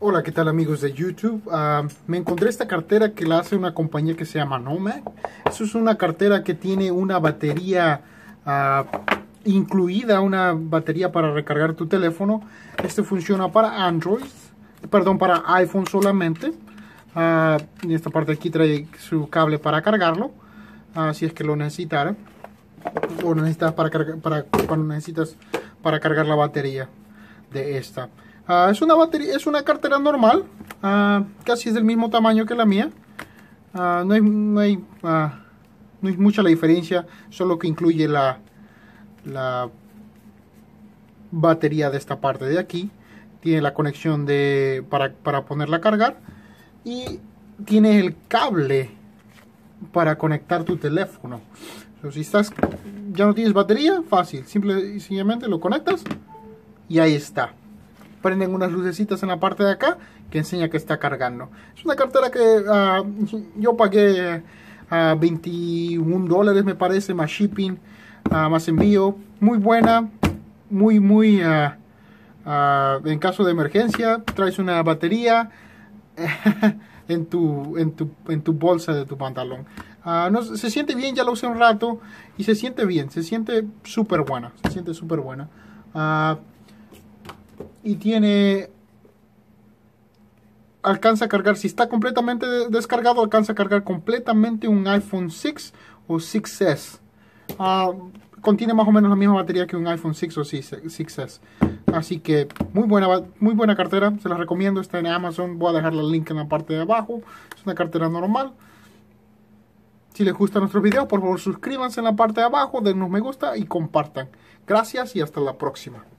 Hola, ¿qué tal amigos de YouTube? Ah, me encontré esta cartera que la hace una compañía que se llama Nomad. Eso es una cartera que tiene una batería ah, incluida, una batería para recargar tu teléfono. Este funciona para Android, perdón, para iPhone solamente. en ah, esta parte aquí trae su cable para cargarlo, así es que lo necesitará O necesitas para, para necesitas para cargar la batería de esta. Ah, es una batería, es una cartera normal, ah, casi es del mismo tamaño que la mía. Ah, no hay, no hay, mucha la diferencia, solo que incluye la, la batería de esta parte de aquí. Tiene la conexión de, para, ponerla a cargar y tiene el cable para conectar tu teléfono. si estás, ya no tienes batería, fácil, simple y sencillamente lo conectas y ahí está prenden unas lucecitas en la parte de acá que enseña que está cargando. Es una cartera que ah, yo pagué 21 ah, dólares me parece, más shipping, ah, más envío. Muy buena, muy, muy... en caso de emergencia, traes una batería en, tu, en, tu, bolsa de tu pantalón. no, se siente bien, ya lo usé un rato y se siente bien, se siente súper buena, se siente súper buena y tiene alcanza a cargar, si está completamente descargado, alcanza a cargar completamente un iPhone 6 o 6S. Ah, contiene más o menos la misma batería que un iPhone 6 o 6S. Así que muy buena, muy buena cartera, se la recomiendo, está en Amazon, voy a dejar el link en la parte de abajo, es una cartera normal. Si les gusta nuestro video, por favor suscríbanse en la parte de abajo, denos me gusta y compartan. Gracias y hasta la próxima.